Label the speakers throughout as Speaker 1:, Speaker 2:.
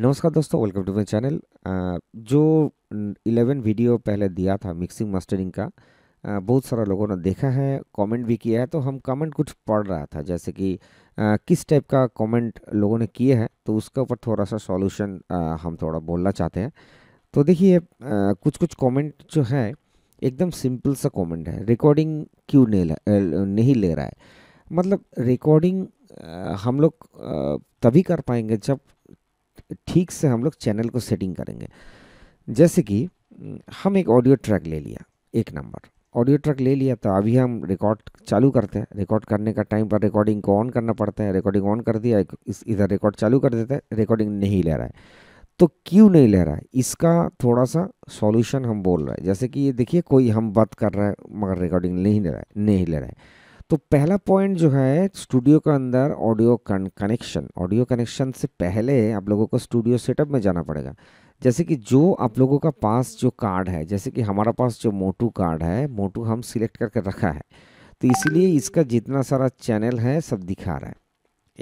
Speaker 1: नमस्कार दोस्तों welcome to my channel जो 11 वीडियो पहले दिया था मिक्सिंग मास्टरिंग का आ, बहुत सारा लोगों ने देखा है कमेंट भी किया है तो हम कमेंट कुछ पढ़ रहा था जैसे कि आ, किस टाइप का कमेंट लोगों ने किए हैं तो उसके ऊपर थोड़ा सा सॉल्यूशन हम थोड़ा बोलना चाहते हैं तो देखिए कुछ कुछ कमेंट जो है एकदम सिंपल सा कमेंट है रिकॉर्डिंग क्यों नहीं नहीं ले रहा है मतलब रिकॉर्डिंग हम लोग तभी कर पाएंगे जब ठीक से हम लोग चैनल को सेटिंग करेंगे जैसे कि हम एक ऑडियो ट्रैक ले लिया एक नंबर ऑडियो ट्रैक ले लिया तो अभी हम रिकॉर्ड चालू करते हैं रिकॉर्ड करने का टाइम पर रिकॉर्डिंग को ऑन करना पड़ता है रिकॉर्डिंग ऑन कर दिया इधर रिकॉर्ड चालू कर देते हैं रिकॉर्डिंग नहीं ले रहा है तो क्यों नहीं ले रहा है इसका थोड़ा सा सॉल्यूशन हम बोल रहे हैं जैसे कि ये देखिए कोई हम बात कर रहा है मगर रिकॉर्डिंग नहीं ले रहा है नहीं ले रहा है तो पहला पॉइंट जो है स्टूडियो के अंदर ऑडियो कनेक्शन ऑडियो कनेक्शन से पहले आप लोगों को स्टूडियो सेटअप में जाना पड़ेगा जैसे कि जो आप लोगों का पास जो कार्ड है जैसे कि हमारा पास जो मोटू कार्ड है मोटू हम सिलेक्ट करके रखा है तो इसीलिए इसका जितना सारा चैनल है सब दिखा रहा है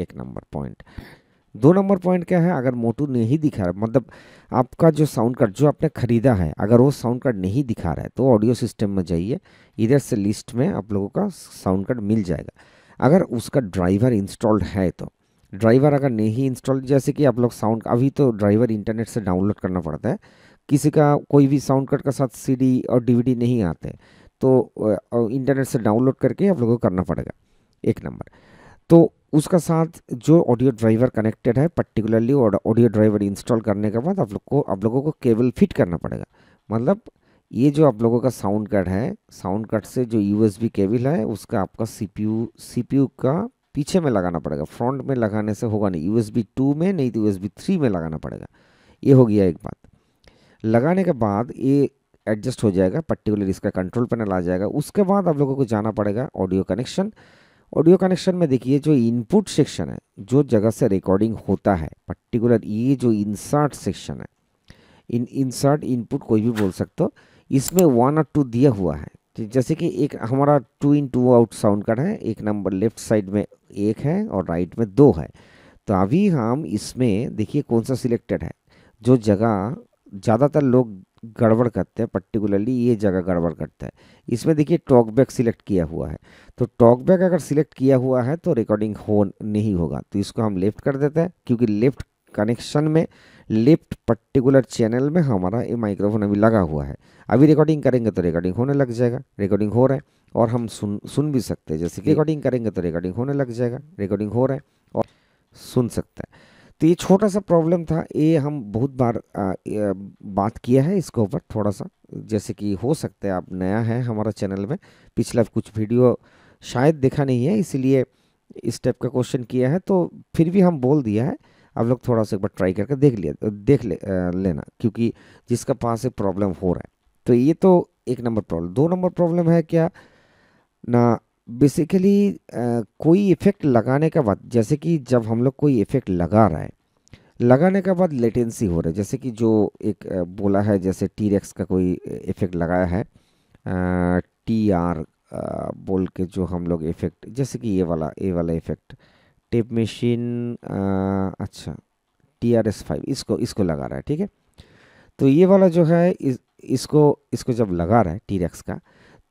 Speaker 1: एक नंबर पॉइंट दो नंबर पॉइंट क्या है अगर मोटू नहीं दिखा रहा मतलब आपका जो साउंड कार्ड जो आपने ख़रीदा है अगर वो साउंड कार्ड नहीं दिखा रहा है तो ऑडियो सिस्टम में जाइए इधर से लिस्ट में आप लोगों का साउंड कार्ड मिल जाएगा अगर उसका ड्राइवर इंस्टॉल्ड है तो ड्राइवर अगर नहीं इंस्टॉल जैसे कि आप लोग साउंड अभी तो ड्राइवर इंटरनेट से डाउनलोड करना पड़ता है किसी का कोई भी साउंड कार्ड के साथ सी और डी नहीं आते तो इंटरनेट से डाउनलोड करके आप लोगों को करना पड़ेगा एक नंबर तो उसका साथ जो ऑडियो ड्राइवर कनेक्टेड है पर्टिकुलरली ऑडियो ड्राइवर इंस्टॉल करने के बाद आप लोग को आप लोगों को केबल फिट करना पड़ेगा मतलब ये जो आप लोगों का साउंड कार्ड है साउंड कार्ड से जो यूएसबी केबल है उसका आपका सीपीयू सीपीयू का पीछे में लगाना पड़ेगा फ्रंट में लगाने से होगा नहीं यूएसबी टू में नहीं तो यूएसबी थ्री में लगाना पड़ेगा ये हो गया एक बात लगाने के बाद ये एडजस्ट हो जाएगा पर्टिकुलर इसका कंट्रोल पैनल आ जाएगा उसके बाद आप लोगों को जाना पड़ेगा ऑडियो कनेक्शन ऑडियो कनेक्शन में देखिए जो इनपुट सेक्शन है जो जगह से रिकॉर्डिंग होता है पर्टिकुलर ये जो इंसर्ट सेक्शन है इन इंसर्ट इनपुट कोई भी बोल सकते हो इसमें वन और टू दिया हुआ है जैसे कि एक हमारा two in two out sound card है एक नंबर लेफ्ट साइड में एक है और राइट में दो है तो अभी हम इसमें देखिए कौन सा सिलेक्टेड है जो जगह ज़्यादातर लोग गड़बड़ करते हैं पर्टिकुलरली ये जगह गड़बड़ करता है इसमें देखिए टॉकबैक सिलेक्ट किया हुआ है तो टॉकबैक अगर सिलेक्ट किया हुआ है तो रिकॉर्डिंग हो नहीं होगा तो इसको हम लेफ्ट कर देते हैं क्योंकि लेफ्ट कनेक्शन में लेफ्ट पर्टिकुलर चैनल में हमारा ये माइक्रोफोन अभी लगा हुआ है अभी रिकॉर्डिंग करेंगे तो रिकॉर्डिंग होने लग जाएगा रिकॉर्डिंग हो रहा है और हम सुन सुन भी सकते हैं जैसे कि रिकॉर्डिंग करेंगे तो रिकॉर्डिंग होने लग जाएगा रिकॉर्डिंग हो रहा है और सुन सकता है तो ये छोटा सा प्रॉब्लम था ये हम बहुत बार आ, बात किया है इसके ऊपर थोड़ा सा जैसे कि हो सकता है आप नया है हमारा चैनल में पिछला कुछ वीडियो शायद देखा नहीं है इसीलिए इस टाइप का क्वेश्चन किया है तो फिर भी हम बोल दिया है आप लोग थोड़ा सा एक बार ट्राई करके देख लिया देख ले, आ, लेना क्योंकि जिसका पास एक प्रॉब्लम हो रहा है तो ये तो एक नंबर प्रॉब्लम दो नंबर प्रॉब्लम है क्या ना बेसिकली कोई इफ़ेक्ट लगाने के बाद जैसे कि जब हम लोग कोई इफ़ेक्ट लगा रहा है लगाने के बाद लेटेंसी हो रहा है जैसे कि जो एक बोला है जैसे टी रेक्स का कोई इफ़ेक्ट लगाया है टी आर बोल के जो हम लोग इफ़ेक्ट जैसे कि ये वाला ये वाला इफ़ेक्ट टेप मशीन अच्छा टी आर एस फाइव इसको इसको लगा रहा है ठीक है तो ये वाला जो है इस, इसको इसको जब लगा रहा है टी रेक्स का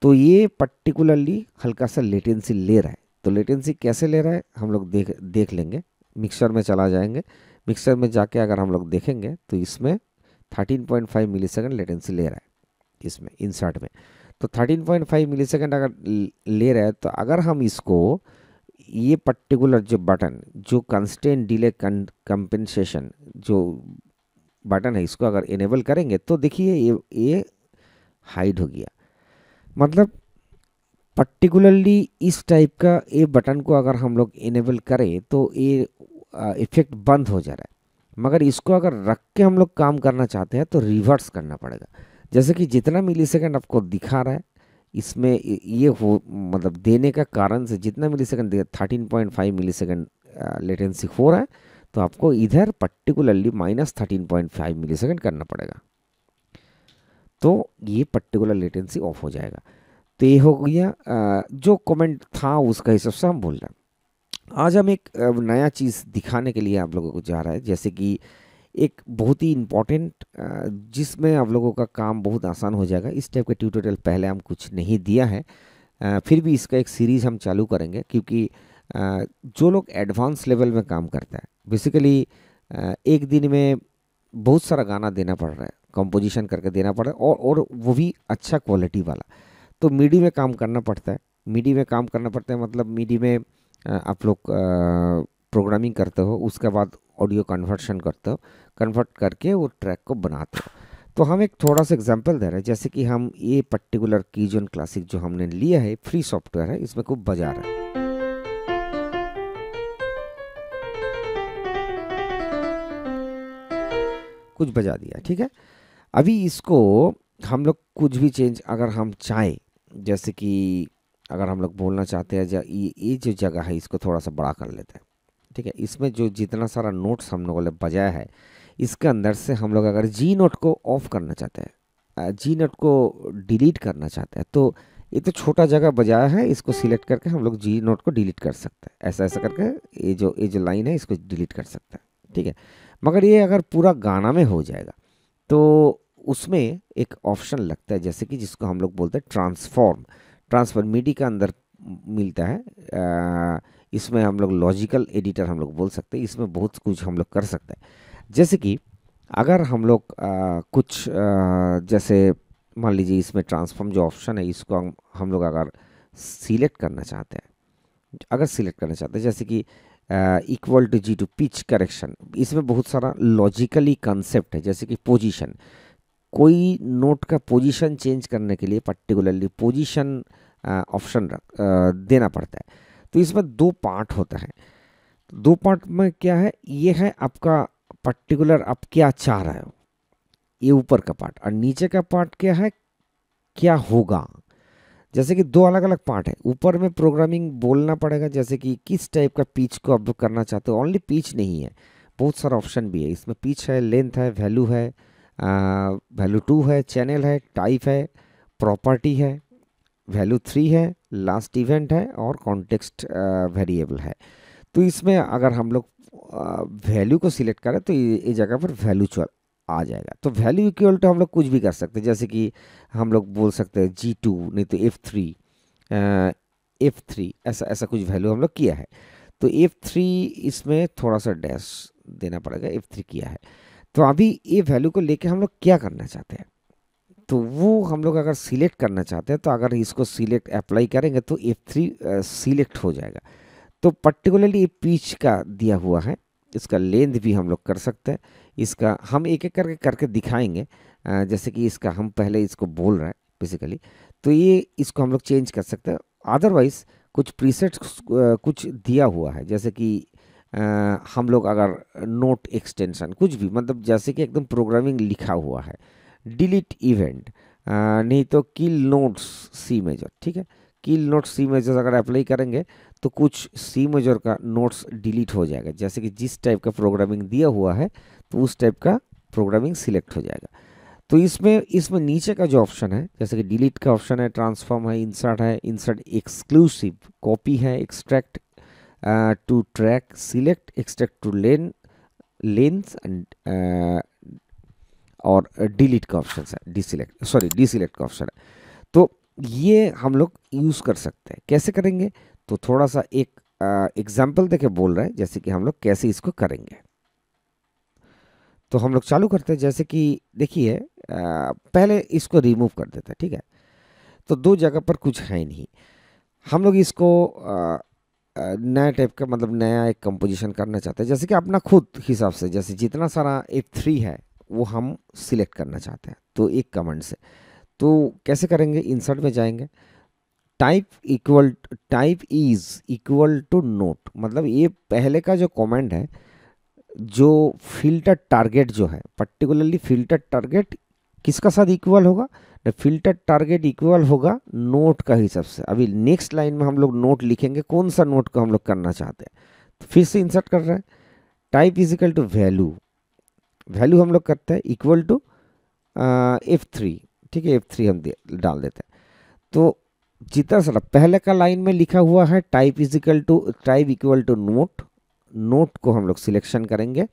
Speaker 1: तो ये पर्टिकुलरली हल्का सा लेटेंसी ले रहा है तो लेटेंसी कैसे ले रहा है हम लोग देख देख लेंगे मिक्सर में चला जाएंगे मिक्सर में जाके अगर हम लोग देखेंगे तो इसमें 13.5 सेकेंड लेटेंसी ले रहा है इसमें इंसर्ट में तो 13.5 सेकेंड अगर ले रहा है तो अगर हम इसको ये पर्टिकुलर जो बटन जो कंस्टेंट डिले कंपेंसेशन जो बटन है इसको अगर इनेबल करेंगे तो देखिए ये ये हाइड हो गया मतलब पर्टिकुलरली इस टाइप का ए बटन को अगर हम लोग इनेबल करें तो ये इफ़ेक्ट बंद हो जा रहा है मगर इसको अगर रख के हम लोग काम करना चाहते हैं तो रिवर्स करना पड़ेगा जैसे कि जितना मिली सेकेंड आपको दिखा रहा है इसमें ये हो मतलब देने का कारण से जितना millisecond thirteen point five millisecond latency हो रहा है तो आपको इधर particularly minus thirteen point five millisecond करना पड़ेगा तो ये पर्टिकुलर लेटेंसी ऑफ हो जाएगा तो ये हो गया जो कमेंट था उसका हिसाब से हम बोल रहे हैं आज हम एक नया चीज़ दिखाने के लिए आप लोगों को जा रहा है जैसे कि एक बहुत ही इम्पॉर्टेंट जिसमें आप लोगों का काम बहुत आसान हो जाएगा इस टाइप का ट्यूटोरियल पहले हम कुछ नहीं दिया है फिर भी इसका एक सीरीज़ हम चालू करेंगे क्योंकि जो लोग एडवांस लेवल में काम करता है बेसिकली एक दिन में बहुत सारा गाना देना पड़ रहा है कंपोजिशन करके देना पड़ा और और वो भी अच्छा क्वालिटी वाला तो मीडी में काम करना पड़ता है मीडी में काम करना पड़ता है मतलब मीडी में आप लोग प्रोग्रामिंग करते हो उसके बाद ऑडियो कन्वर्शन करते हो कन्वर्ट करके वो ट्रैक को बनाते हो तो हम एक थोड़ा सा एग्जांपल दे रहे हैं जैसे कि हम ये पर्टिकुलर कीजन क्लासिक जो हमने लिया है फ्री सॉफ्टवेयर है इसमें खूब बजा रहा है कुछ बजा दिया ठीक है अभी इसको हम लोग कुछ भी चेंज अगर हम चाहें जैसे कि अगर हम लोग बोलना चाहते हैं ये ये जो जगह है इसको थोड़ा सा बड़ा कर लेते हैं ठीक है इसमें जो जितना सारा नोट्स हम लोगों ने बजाया है इसके अंदर से हम लोग अगर जी नोट को ऑफ करना चाहते हैं जी नोट को डिलीट करना चाहते हैं तो ये तो छोटा जगह बजाया है इसको सिलेक्ट करके हम लोग जी नोट को डिलीट कर सकते हैं ऐसा ऐसा करके ये जो ये जो लाइन है इसको डिलीट कर सकते हैं ठीक है मगर ये अगर पूरा गाना में हो जाएगा तो उसमें एक ऑप्शन लगता है जैसे कि जिसको हम लोग बोलते हैं ट्रांसफॉर्म ट्रांसफॉर्म मीडी का अंदर मिलता है इसमें हम लोग लॉजिकल एडिटर हम लोग बोल सकते हैं इसमें बहुत कुछ हम लोग कर सकते हैं जैसे कि अगर हम लोग कुछ जैसे मान लीजिए इसमें ट्रांसफॉर्म जो ऑप्शन है इसको हम हम लोग अगर सिलेक्ट करना चाहते हैं अगर सिलेक्ट करना चाहते हैं जैसे कि equal to G two pitch correction इसमें बहुत सारा लॉजिकली कंसेप्ट है जैसे कि पोजीशन कोई नोट का पोजीशन चेंज करने के लिए पर्टिकुलरली पोजीशन ऑप्शन रख देना पड़ता है तो इसमें दो पार्ट होता है दो पार्ट में क्या है ये है आपका पर्टिकुलर आप क्या चाह रहे हो ये ऊपर का पार्ट और नीचे का पार्ट क्या है क्या होगा जैसे कि दो अलग अलग पार्ट है ऊपर में प्रोग्रामिंग बोलना पड़ेगा जैसे कि किस टाइप का पीच को आप करना चाहते हो ओनली पीच नहीं है बहुत सारा ऑप्शन भी है इसमें पीच है लेंथ है वैल्यू है वैल्यू टू है चैनल है टाइप है प्रॉपर्टी है वैल्यू थ्री है लास्ट इवेंट है और कॉन्टेक्स्ट वेरिएबल है तो इसमें अगर हम लोग वैल्यू को सिलेक्ट करें तो ये जगह पर वैल्यू चल आ जाएगा तो वैल्यू इक्वल टू हम लोग कुछ भी कर सकते हैं जैसे कि हम लोग बोल सकते हैं जी टू नहीं तो एफ़ थ्री एफ़ थ्री ऐसा ऐसा कुछ वैल्यू हम लोग किया है तो एफ़ थ्री इसमें थोड़ा सा डैश देना पड़ेगा एफ़ थ्री किया है तो अभी ये वैल्यू को लेके हम लोग क्या करना चाहते हैं तो वो हम लोग अगर सिलेक्ट करना चाहते हैं तो अगर इसको सिलेक्ट अप्लाई करेंगे तो एफ थ्री सिलेक्ट हो जाएगा तो पर्टिकुलरली ये पीच का दिया हुआ है इसका लेंथ भी हम लोग कर सकते हैं इसका हम एक एक करके करके दिखाएंगे जैसे कि इसका हम पहले इसको बोल रहे हैं बेसिकली तो ये इसको हम लोग चेंज कर सकते हैं अदरवाइज कुछ प्रीसेट्स कुछ दिया हुआ है जैसे कि हम लोग अगर नोट एक्सटेंशन कुछ भी मतलब जैसे कि एकदम प्रोग्रामिंग लिखा हुआ है डिलीट इवेंट नहीं तो किल नोट्स सी मेजर ठीक है किल नोट्स सी मेजर अगर अप्लाई करेंगे तो कुछ सी मेजर का नोट्स डिलीट हो जाएगा जैसे कि जिस टाइप का प्रोग्रामिंग दिया हुआ है तो उस टाइप का प्रोग्रामिंग सिलेक्ट हो जाएगा तो इसमें इसमें नीचे का जो ऑप्शन है जैसे कि डिलीट का ऑप्शन है ट्रांसफॉर्म है इंसर्ट है इंसर्ट एक्सक्लूसिव कॉपी है extract to uh, to track select extract to lane lanes and uh, और डिलीट uh, का ऑप्शन है डिसलेक्ट सॉरी डिसलेक्ट का ऑप्शन है तो ये हम लोग यूज़ कर सकते हैं कैसे करेंगे तो थोड़ा सा एक एग्जाम्पल uh, देखे बोल रहे हैं जैसे कि हम लोग कैसे इसको करेंगे तो हम लोग चालू करते हैं जैसे कि देखिए पहले इसको रिमूव कर देते हैं ठीक है तो दो जगह पर कुछ है नहीं हम लोग इसको नया टाइप का मतलब नया एक कंपोजिशन करना चाहते हैं जैसे कि अपना खुद हिसाब से जैसे जितना सारा एफ थ्री है वो हम सिलेक्ट करना चाहते हैं तो एक कमेंट से तो कैसे करेंगे इंसर्ट में जाएंगे type equal type is equal to note मतलब ये पहले का जो कमेंट है जो फिल्टर टारगेट जो है पर्टिकुलरली फिल्टर टारगेट किसका साथ इक्वल होगा द फिल्टर टारगेट इक्वल होगा नोट का हिसाब से अभी नेक्स्ट लाइन में हम लोग नोट लिखेंगे कौन सा नोट को हम लोग करना चाहते हैं तो फिर से इंसर्ट कर रहे हैं type is equal to value value हम लोग करते हैं इक्वल टू एफ थ्री ठीक है एफ थ्री हम दे, डाल देते हैं तो जितना सारा पहले का लाइन में लिखा हुआ है type is equal to type equal to note note को हम लोग सिलेक्शन करेंगे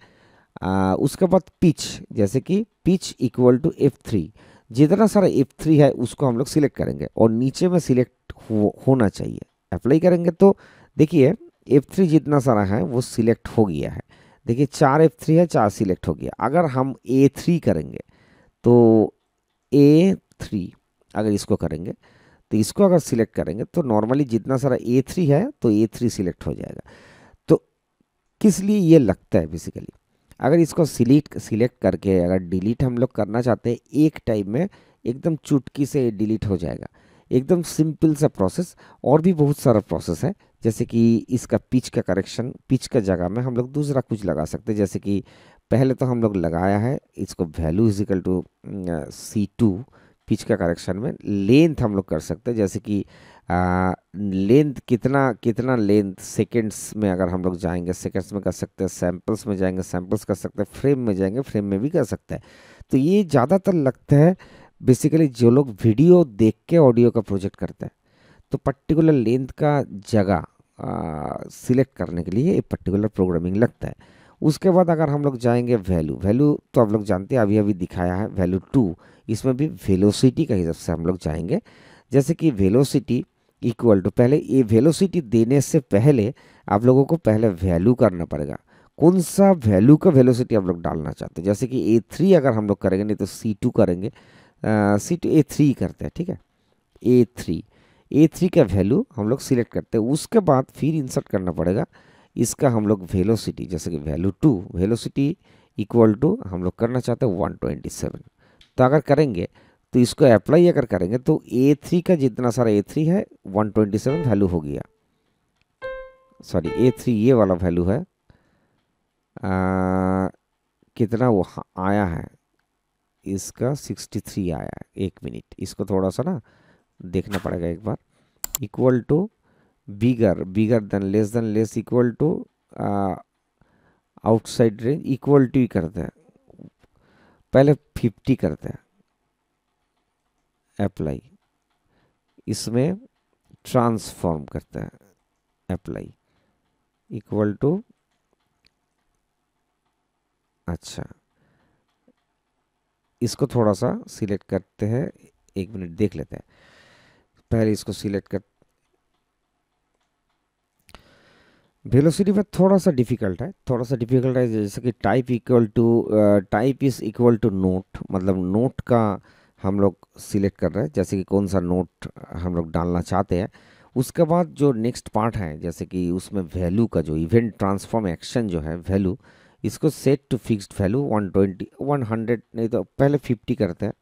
Speaker 1: आ, उसके बाद पिच जैसे कि pitch equal to F three जितना सारा एफ थ्री है उसको हम लोग सिलेक्ट करेंगे और नीचे में सिलेक्ट हो, होना चाहिए अप्लाई करेंगे तो देखिए एफ थ्री जितना सारा है वो सिलेक्ट हो गया है देखिए चार एफ थ्री है चार सिलेक्ट हो गया अगर हम ए थ्री करेंगे तो ए थ्री अगर इसको करेंगे तो इसको अगर सिलेक्ट करेंगे तो नॉर्मली जितना सारा ए थ्री है तो ए थ्री सिलेक्ट हो जाएगा तो किस लिए ये लगता है बेसिकली अगर इसको सिलेक्ट सिलेक्ट करके अगर डिलीट हम लोग करना चाहते हैं एक टाइम में एकदम चुटकी से डिलीट हो जाएगा एकदम सिंपल सा प्रोसेस और भी बहुत सारा प्रोसेस है जैसे कि इसका पिच का करेक्शन पिच का जगह में हम लोग दूसरा कुछ लगा सकते हैं जैसे कि पहले तो हम लोग लगाया है इसको value is equal to C two pitch का करेक्शन में लेंथ हम लोग कर सकते हैं जैसे कि लेंथ कितना कितना लेंथ सेकेंड्स में अगर हम लोग जाएंगे सेकेंड्स में कर सकते हैं सैम्पल्स में जाएंगे सैम्पल्स कर सकते हैं फ्रेम में जाएंगे फ्रेम में भी कर सकते हैं तो ये ज़्यादातर लगता है बेसिकली जो लोग वीडियो देख के ऑडियो का प्रोजेक्ट करते हैं तो पर्टिकुलर लेंथ का जगह सिलेक्ट करने के लिए एक पर्टिकुलर प्रोग्रामिंग लगता है उसके बाद अगर हम लोग जाएंगे वैल्यू वैल्यू तो आप लोग जानते हैं अभी अभी दिखाया है वैल्यू टू इसमें भी वेलोसिटी का हिसाब से हम लोग जाएंगे जैसे कि वेलोसिटी इक्वल टू पहले ये वेलोसिटी देने से पहले आप लोगों को पहले वैल्यू करना पड़ेगा कौन सा वैल्यू का वेलोसिटी आप लोग डालना चाहते हैं जैसे कि ए थ्री अगर हम लोग करेंगे नहीं तो सी टू करेंगे सी टू ए थ्री करते हैं ठीक है ए थ्री ए थ्री का वैल्यू हम लोग सिलेक्ट करते हैं उसके बाद फिर इंसर्ट करना पड़ेगा इसका हम लोग वेलोसिटी जैसे कि value to velocity equal to हम लोग करना चाहते हैं वन ट्वेंटी सेवन तो अगर करेंगे तो इसको अप्लाई अगर करेंगे तो ए थ्री का जितना सारा ए थ्री है वन ट्वेंटी सेवन वैल्यू हो गया सॉरी ए थ्री ये वाला वैल्यू है आ, कितना वो आया है इसका सिक्सटी थ्री आया है एक मिनट इसको थोड़ा सा ना देखना पड़ेगा एक बार equal to bigger bigger than less than less equal to outside range equal to ही करते हैं पहले फिफ्टी करते हैं अप्लाई इसमें ट्रांसफॉर्म करते हैं अप्लाई इक्वल टू अच्छा इसको थोड़ा सा सिलेक्ट करते हैं एक मिनट देख लेते हैं पहले इसको सिलेक्ट कर वेलोसिटी में थोड़ा सा डिफिकल्ट है थोड़ा सा डिफिकल्ट है जैसे कि type equal to type is equal to note मतलब नोट का हम लोग सिलेक्ट कर रहे हैं जैसे कि कौन सा नोट हम लोग डालना चाहते हैं उसके बाद जो नेक्स्ट पार्ट है जैसे कि उसमें वैल्यू का जो इवेंट ट्रांसफॉर्म एक्शन जो है वैल्यू इसको set to fixed value one twenty one hundred नहीं तो पहले फिफ्टी करते हैं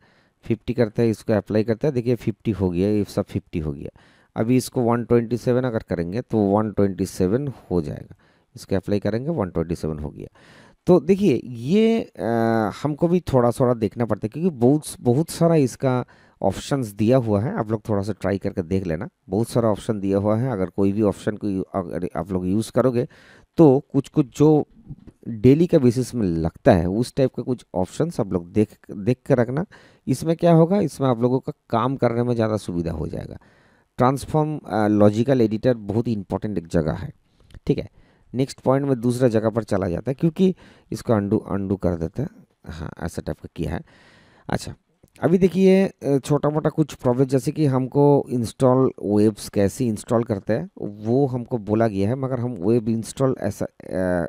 Speaker 1: फिफ्टी करते हैं इसको अप्लाई करते हैं देखिए फिफ्टी हो गया ये सब फिफ्टी हो गया अभी इसको वन ट्वेंटी सेवन अगर करेंगे तो वन ट्वेंटी सेवन हो जाएगा इसको अप्लाई करेंगे वन ट्वेंटी सेवन हो गया तो देखिए ये आ, हमको भी थोड़ा थोड़ा देखना पड़ता है क्योंकि बहुत बहुत सारा इसका ऑप्शंस दिया हुआ है आप लोग थोड़ा सा ट्राई करके देख लेना बहुत सारा ऑप्शन दिया हुआ है अगर कोई भी ऑप्शन को अगर आप लोग यूज़ करोगे तो कुछ कुछ जो डेली का बेसिस में लगता है उस टाइप का कुछ ऑप्शन आप लोग देख देख कर रखना इसमें क्या होगा इसमें आप लोगों का काम करने में ज़्यादा सुविधा हो जाएगा ट्रांसफॉर्म लॉजिकल एडिटर बहुत ही इंपॉर्टेंट एक जगह है ठीक है नेक्स्ट पॉइंट में दूसरा जगह पर चला जाता है क्योंकि इसको अंडू अंडू कर देता है हाँ ऐसा टाइप का किया है अच्छा अभी देखिए छोटा मोटा कुछ प्रॉब्लम जैसे कि हमको इंस्टॉल वेब्स कैसे इंस्टॉल करते हैं वो हमको बोला गया है मगर हम वेब इंस्टॉल ऐसा आ,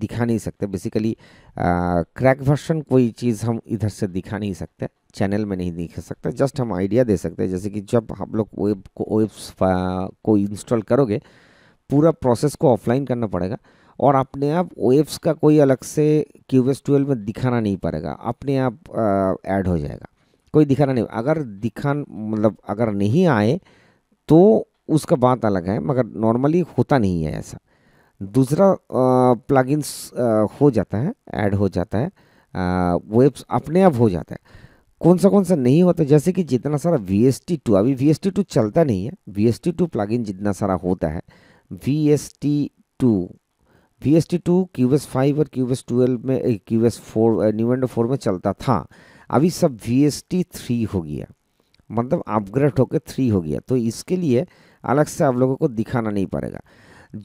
Speaker 1: दिखा नहीं सकते बेसिकली क्रैक वर्शन कोई चीज़ हम इधर से दिखा नहीं सकते चैनल में नहीं दिखा सकते जस्ट हम आइडिया दे सकते हैं जैसे कि जब हम लोग वेब को वेब्स को इंस्टॉल करोगे पूरा प्रोसेस को ऑफलाइन करना पड़ेगा और अपने आप वेब्स का कोई अलग से क्यू एस में दिखाना नहीं पड़ेगा अपने आप ऐड हो जाएगा कोई दिखाना नहीं अगर दिखा मतलब अगर नहीं आए तो उसका बात अलग है मगर नॉर्मली होता नहीं है ऐसा दूसरा प्लगइन्स हो जाता है ऐड हो जाता है वेब्स अपने आप हो जाता है कौन सा कौन सा नहीं होता जैसे कि जितना सारा वी एस टी टू अभी वी एस टी टू चलता नहीं है V S T two plugin जितना सारा होता है V S T two V S T two Q S five और क्यू एस ट्वेल्व में Q S four new four में चलता था अभी सब वी एस टी थ्री हो गया मतलब अपग्रेड होकर थ्री हो गया तो इसके लिए अलग से आप लोगों को दिखाना नहीं पड़ेगा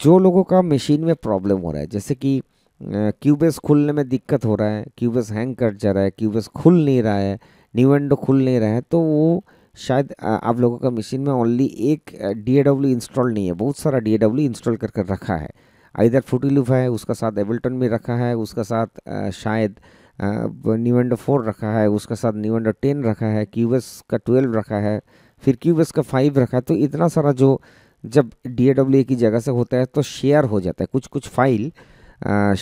Speaker 1: जो लोगों का मशीन में प्रॉब्लम हो रहा है जैसे कि क्यूबेस खुलने में दिक्कत हो रहा है क्यूबेस हैंग कर जा रहा है क्यूबेस खुल नहीं रहा है न्यू विंडो खुल नहीं रहा है तो वो शायद आप लोगों का मशीन में ओनली एक डी इंस्टॉल नहीं है बहुत सारा डी इंस्टॉल कर कर रखा है इधर फूटी लूप है उसका साथ एबल्टन भी रखा है उसका साथ शायद न्यू एंडो फोर रखा है उसका साथ न्यू एंडो टेन रखा है क्यूबस का ट्वेल्व रखा है फिर क्यूबस का फाइव रखा है तो इतना सारा जो जब डी ए की जगह से होता है तो शेयर हो जाता है कुछ कुछ फाइल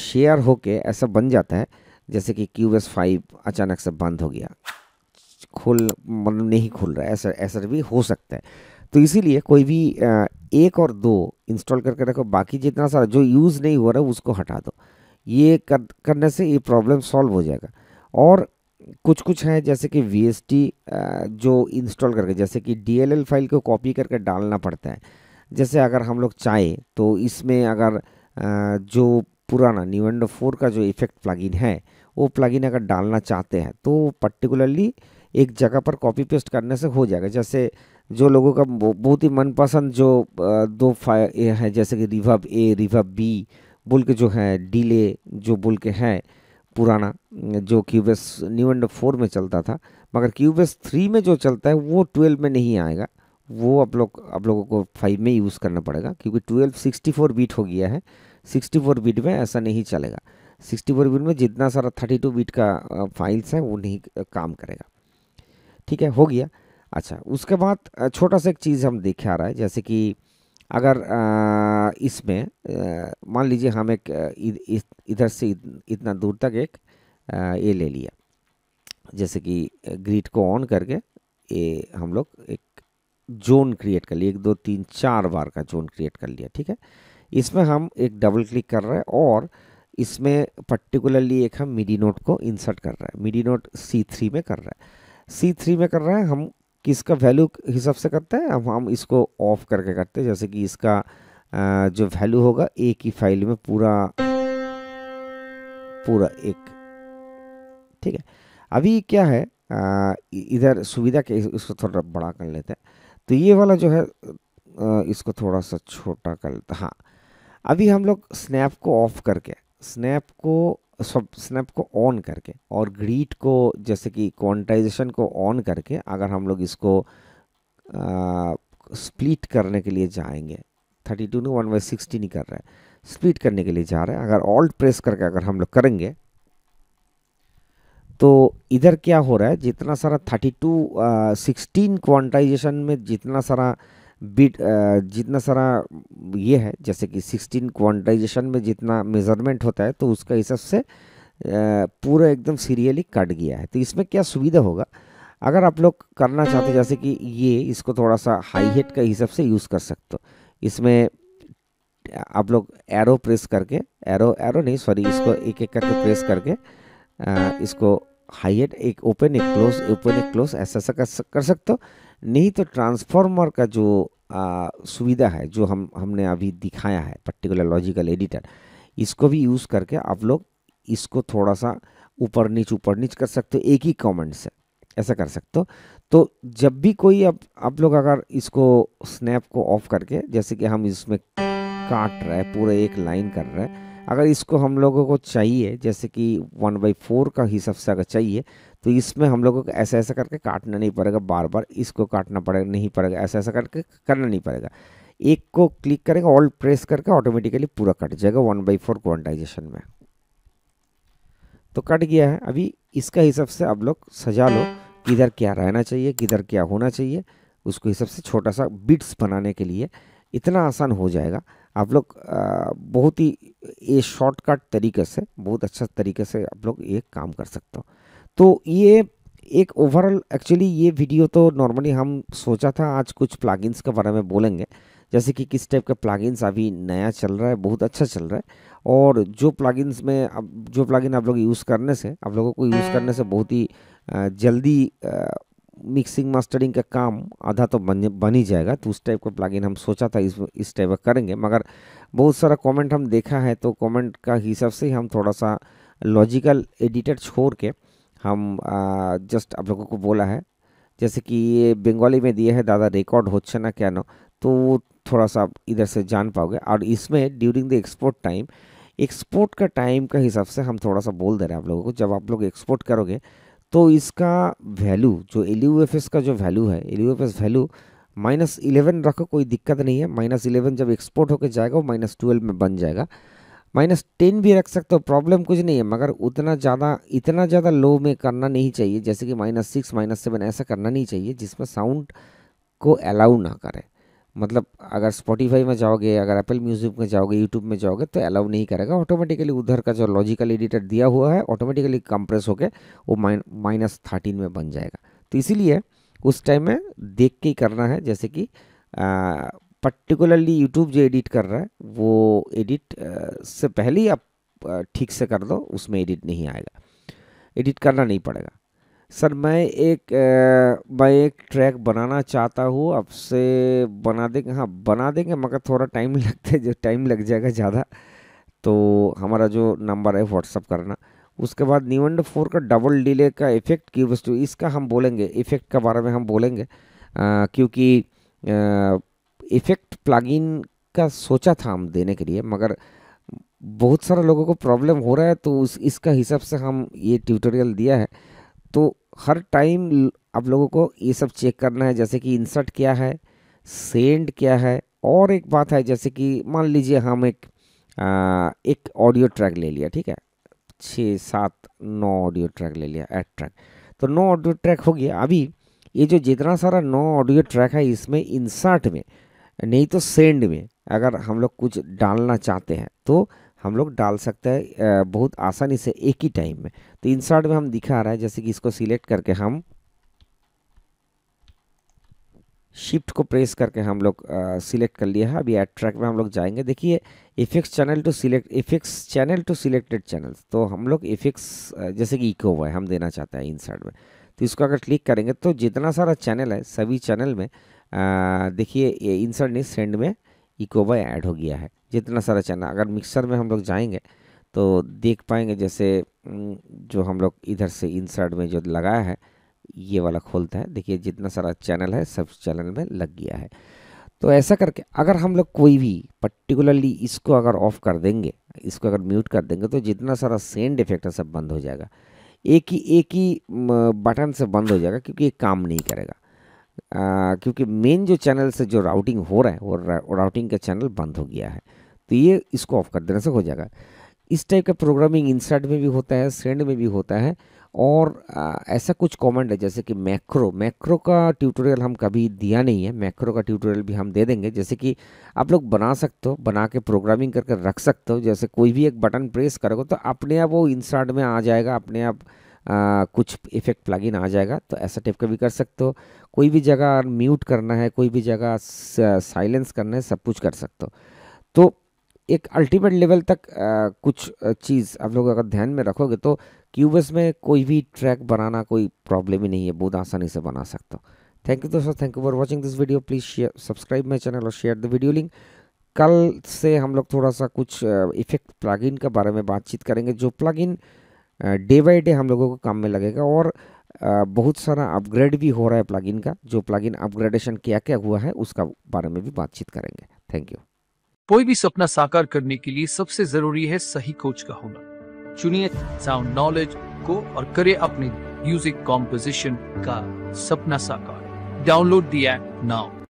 Speaker 1: शेयर होके ऐसा बन जाता है जैसे कि क्यूबस फाइव अचानक से बंद हो गया खुल मतलब नहीं खुल रहा है ऐसा ऐसा भी हो सकता है तो इसीलिए कोई भी एक और दो इंस्टॉल करके रखो बाकी जितना सारा जो यूज़ नहीं हो रहा है उसको हटा दो ये कर, करने से ये प्रॉब्लम सॉल्व हो जाएगा और कुछ कुछ है जैसे कि वी जो इंस्टॉल करके जैसे कि डी फाइल को कॉपी करके डालना पड़ता है जैसे अगर हम लोग चाहें तो इसमें अगर जो पुराना निवेंडो फोर का जो इफेक्ट प्लगइन है वो प्लगइन अगर डालना चाहते हैं तो पर्टिकुलरली एक जगह पर कॉपी पेस्ट करने से हो जाएगा जैसे जो लोगों का बहुत ही मनपसंद जो दो फाइल हैं जैसे कि रिवर्ब ए रिवर्ब बी बोल के जो है डीले जो बोल के हैं पुराना जो क्यूबेस न्यू एंड फोर में चलता था मगर क्यूबेस थ्री में जो चलता है वो ट्वेल्व में नहीं आएगा वो आप लोग आप लोगों को फाइव में यूज़ करना पड़ेगा क्योंकि ट्वेल्व सिक्सटी फोर बीट हो गया है सिक्सटी फोर बीट में ऐसा नहीं चलेगा सिक्सटी फोर बीट में जितना सारा थर्टी टू बीट का फाइल्स है वो नहीं काम करेगा ठीक है हो गया अच्छा उसके बाद छोटा सा एक चीज़ हम देखे आ रहा है जैसे कि अगर इसमें मान लीजिए हम एक इधर से इतना दूर तक एक ये ले लिया जैसे कि ग्रिड को ऑन करके ये हम लोग एक जोन क्रिएट कर लिया एक दो तीन चार बार का जोन क्रिएट कर लिया ठीक है इसमें हम एक डबल क्लिक कर रहे हैं और इसमें पर्टिकुलरली एक हम मिडी नोट को इंसर्ट कर रहे हैं मिडी नोट सी थ्री में कर रहा है सी थ्री में कर रहे हैं हम किसका वैल्यू हिसाब से करते हैं अब हम इसको ऑफ करके करते हैं जैसे कि इसका जो वैल्यू होगा एक ही फाइल में पूरा पूरा एक ठीक है अभी क्या है इधर सुविधा के इसको थोड़ा बड़ा कर लेते हैं तो ये वाला जो है इसको थोड़ा सा छोटा कर लेते हाँ अभी हम लोग स्नैप को ऑफ करके स्नैप को स्नैप को ऑन करके और ग्रीट को जैसे कि क्वांटाइजेशन को ऑन करके अगर हम लोग इसको स्प्लिट करने के लिए जाएंगे thirty two one by sixty नहीं कर रहा है स्प्लिट करने के लिए जा रहे हैं अगर ऑल्ट प्रेस करके अगर हम लोग करेंगे तो इधर क्या हो रहा है जितना सारा थर्टी टू सिक्सटीन क्वांटाइजेशन में जितना सारा बिट जितना सारा ये है जैसे कि सिक्सटीन क्वांटाइजेशन में जितना मेज़रमेंट होता है तो उसका हिसाब से पूरा एकदम सीरियली कट गया है तो इसमें क्या सुविधा होगा अगर आप लोग करना चाहते जैसे कि हम्म। ये इसको थोड़ा सा हाई हेट का हम्म। हिसाब से यूज़ कर सकते हो इसमें आप लोग एरो प्रेस करके एरो एरो नहीं सॉरी इसको एक एक करके प्रेस करके आ, इसको हाई हेट एक ओपन एक क्लोज ओपन एक क्लोज ऐसा ऐसा कर सकते हो नहीं तो ट्रांसफार्मर का जो सुविधा है जो हम हमने अभी दिखाया है पर्टिकुलर लॉजिकल एडिटर इसको भी यूज़ करके आप लोग इसको थोड़ा सा ऊपर नीच ऊपर नीच कर सकते हो एक ही कमेंट से ऐसा कर सकते हो तो जब भी कोई अब आप लोग अगर इसको स्नैप को ऑफ करके जैसे कि हम इसमें काट रहे हैं पूरे एक लाइन कर रहे हैं अगर इसको हम लोगों को चाहिए जैसे कि वन बाई फोर का हिसाब से अगर चाहिए तो इसमें हम लोगों को ऐसा ऐसा करके काटना नहीं पड़ेगा बार बार इसको काटना पड़ेगा नहीं पड़ेगा ऐसा ऐसा करके करना नहीं पड़ेगा एक को क्लिक करेंगे ऑल प्रेस करके ऑटोमेटिकली पूरा कट जाएगा वन बाई फोर क्वान्टाइजेशन में तो कट गया है अभी इसका हिसाब से आप लोग सजा लो किधर क्या रहना चाहिए किधर क्या होना चाहिए उसको हिसाब से छोटा सा बिट्स बनाने के लिए इतना आसान हो जाएगा आप लोग बहुत ही ये शॉर्टकट तरीके से बहुत अच्छा तरीके से आप लोग ये काम कर सकते हो तो ये एक ओवरऑल एक्चुअली ये वीडियो तो नॉर्मली हम सोचा था आज कुछ प्लागिंस के बारे में बोलेंगे जैसे कि किस टाइप का प्लागिंस अभी नया चल रहा है बहुत अच्छा चल रहा है और जो प्लागिंस में अब जो प्लागिन आप लोग यूज़ करने से आप लोगों को यूज़ करने से बहुत ही जल्दी मिक्सिंग मास्टरिंग का काम आधा तो बन बन ही जाएगा तो उस टाइप का प्लागिन हम सोचा था इस इस टाइप का करेंगे मगर बहुत सारा कमेंट हम देखा है तो कमेंट का हिसाब से हम थोड़ा सा लॉजिकल एडिटर छोड़ के हम जस्ट आप लोगों को बोला है जैसे कि ये बंगाली में दिए है दादा रिकॉर्ड होच्छे ना क्या नो तो थोड़ा सा आप इधर से जान पाओगे और इसमें during the export time export का टाइम का हिसाब से हम थोड़ा सा बोल दे रहे हैं आप लोगों को जब आप लोग एक्सपोर्ट करोगे तो इसका वैल्यू जो एल का जो वैल्यू है एल वैल्यू माइनस इलेवन रखो कोई दिक्कत नहीं है माइनस इलेवन जब एक्सपोर्ट होकर जाएगा वो माइनस ट्वेल्व में बन जाएगा माइनस टेन भी रख सकते हो प्रॉब्लम कुछ नहीं है मगर उतना ज़्यादा इतना ज़्यादा लो में करना नहीं चाहिए जैसे कि माइनस सिक्स माइनस सेवन ऐसा करना नहीं चाहिए जिसमें साउंड को अलाउ ना करें मतलब अगर स्पॉटीफाई में जाओगे अगर एप्पल म्यूज़िक में जाओगे यूट्यूब में जाओगे तो अलाउ नहीं करेगा ऑटोमेटिकली उधर का जो लॉजिकल एडिटर दिया हुआ है ऑटोमेटिकली कंप्रेस होकर वो माइनस थर्टीन में बन जाएगा तो इसीलिए उस टाइम में देख के ही करना है जैसे कि पर्टिकुलरली यूट्यूब जो एडिट कर रहा है वो एडिट से पहले ही आप ठीक से कर दो उसमें एडिट नहीं आएगा एडिट करना नहीं पड़ेगा सर मैं एक मैं एक ट्रैक बनाना चाहता हूँ आपसे बना देंगे हाँ बना देंगे मगर थोड़ा टाइम लगते जो टाइम लग जाएगा ज़्यादा तो हमारा जो नंबर है व्हाट्सअप करना उसके बाद निवंड फोर का डबल डिले का इफ़ेक्ट वस्तु इसका हम बोलेंगे इफ़ेक्ट के बारे में हम बोलेंगे क्योंकि आ, इफेक्ट प्लगइन का सोचा था हम देने के लिए मगर बहुत सारे लोगों को प्रॉब्लम हो रहा है तो उस इसका हिसाब से हम ये ट्यूटोरियल दिया है तो हर टाइम आप लोगों को ये सब चेक करना है जैसे कि इंसर्ट क्या है सेंड क्या है और एक बात है जैसे कि मान लीजिए हम एक आ, एक ऑडियो ट्रैक ले लिया ठीक है छः सात नौ ऑडियो ट्रैक ले लिया एट ट्रैक तो नौ ऑडियो ट्रैक हो गया अभी ये जो जितना सारा नौ ऑडियो ट्रैक है इसमें इंसर्ट में नहीं तो सेंड में अगर हम लोग कुछ डालना चाहते हैं तो हम लोग डाल सकते हैं बहुत आसानी से एक ही टाइम में तो इंसर्ट में हम दिखा रहा है जैसे कि इसको सिलेक्ट करके हम शिफ्ट को प्रेस करके हम लोग सिलेक्ट कर लिया है अभी एड ट्रैक में हम लोग जाएंगे देखिए FX channel two select FX channel two selected channels तो हम लोग इफेक्स जैसे कि इको हुआ है हम देना चाहते हैं इंसर्ट में तो इसको अगर क्लिक करेंगे तो जितना सारा चैनल है सभी चैनल में देखिए ये इंसर्ट नहीं सेंड में इकोवा ऐड हो गया है जितना सारा चना अगर मिक्सर में हम लोग जाएंगे तो देख पाएंगे जैसे जो हम लोग इधर से इंसर्ट में जो लगाया है ये वाला खोलता है देखिए जितना सारा चैनल है सब चैनल में लग गया है तो ऐसा करके अगर हम लोग कोई भी पर्टिकुलरली इसको अगर ऑफ कर देंगे इसको अगर म्यूट कर देंगे तो जितना सारा सेंड इफेक्ट है सब बंद हो जाएगा एक ही एक ही बटन से बंद हो जाएगा क्योंकि ये काम नहीं करेगा क्योंकि मेन जो चैनल से जो राउटिंग हो रहा है वो राउटिंग का चैनल बंद हो गया है तो ये इसको ऑफ कर देने से हो जाएगा इस टाइप का प्रोग्रामिंग इंसर्ट में भी होता है सेंड में भी होता है और आ, ऐसा कुछ कमेंट है जैसे कि मैक्रो मैक्रो का ट्यूटोरियल हम कभी दिया नहीं है मैक्रो का ट्यूटोरियल भी हम दे देंगे जैसे कि आप लोग बना सकते हो बना के प्रोग्रामिंग करके रख सकते हो जैसे कोई भी एक बटन प्रेस करोगे तो अपने आप वो इंसर्ट में आ जाएगा अपने आप आ, कुछ इफेक्ट प्लगइन आ जाएगा तो ऐसा टाइप का भी कर सकते हो कोई भी जगह म्यूट करना है कोई भी जगह साइलेंस करना है सब कुछ कर सकते हो तो एक अल्टीमेट लेवल तक आ, कुछ चीज़ आप लोग अगर ध्यान में रखोगे तो क्यूबस में कोई भी ट्रैक बनाना कोई प्रॉब्लम ही नहीं है बहुत आसानी से बना सकते हो थैंक यू दोस्तों thank you for watching this video please share subscribe my channel और शेयर द वीडियो लिंक कल से हम लोग थोड़ा सा कुछ इफेक्ट प्लगइन के बारे में बातचीत करेंगे जो प्लगइन डे बाय डे हम लोगों को काम में लगेगा और बहुत सारा अपग्रेड भी हो रहा है प्लगइन का जो प्लगइन अपग्रेडेशन क्या क्या हुआ है उसका बारे में भी बातचीत करेंगे थैंक यू कोई भी सपना साकार करने के लिए सबसे जरूरी है सही कोच का होना चुनिए साउंड नॉलेज को और करे अपने म्यूजिक कॉम्पोजिशन का सपना साकार डाउनलोड दिया नाउ